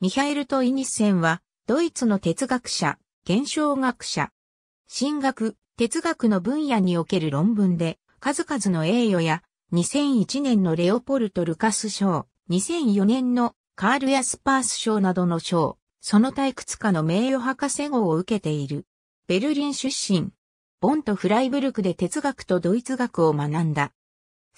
ミハエル・トイニッセンは、ドイツの哲学者、現象学者。神学、哲学の分野における論文で、数々の栄誉や、2001年のレオポルト・ルカス賞、2004年のカール・ヤスパース賞などの賞、その退屈家の名誉博士号を受けている。ベルリン出身。ボンとフライブルクで哲学とドイツ学を学んだ。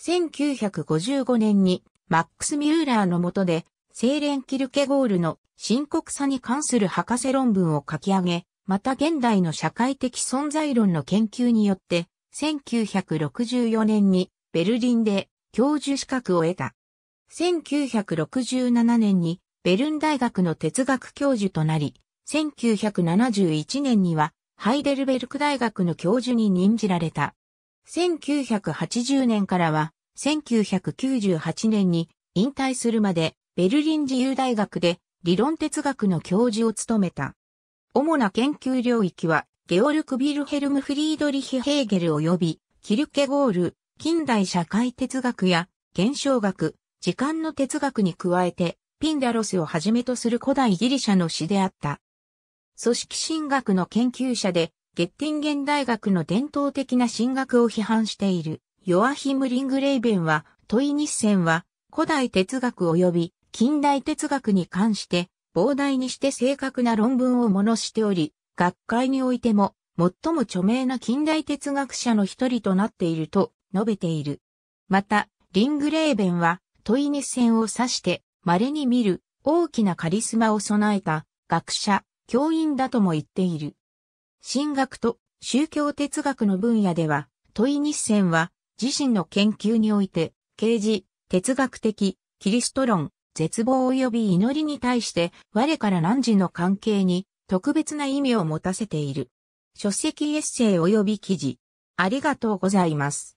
1955年にマックス・ミューラーの下でセーレン・キルケゴールの深刻さに関する博士論文を書き上げ、また現代の社会的存在論の研究によって、1964年にベルリンで教授資格を得た。1967年にベルン大学の哲学教授となり、1971年にはハイデルベルク大学の教授に任じられた。1980年からは1998年に引退するまでベルリン自由大学で理論哲学の教授を務めた。主な研究領域は、ゲオルク・ビルヘルム・フリードリヒ・ヘーゲル及び、キルケゴール、近代社会哲学や、現象学、時間の哲学に加えて、ピンダロスをはじめとする古代ギリシャの詩であった。組織神学の研究者で、ゲッティンゲン大学の伝統的な神学を批判している、ヨアヒム・リングレイベンは、問い日ンは、古代哲学及び近代哲学に関して膨大にして正確な論文をものしており、学会においても最も著名な近代哲学者の一人となっていると述べている。また、リングレーベンは問い日線を指して稀に見る大きなカリスマを備えた学者、教員だとも言っている。神学と宗教哲学の分野では、問い日線は自身の研究において、刑事、哲学的、キリスト論、絶望及び祈りに対して我から汝の関係に特別な意味を持たせている。書籍エッセイ及び記事。ありがとうございます。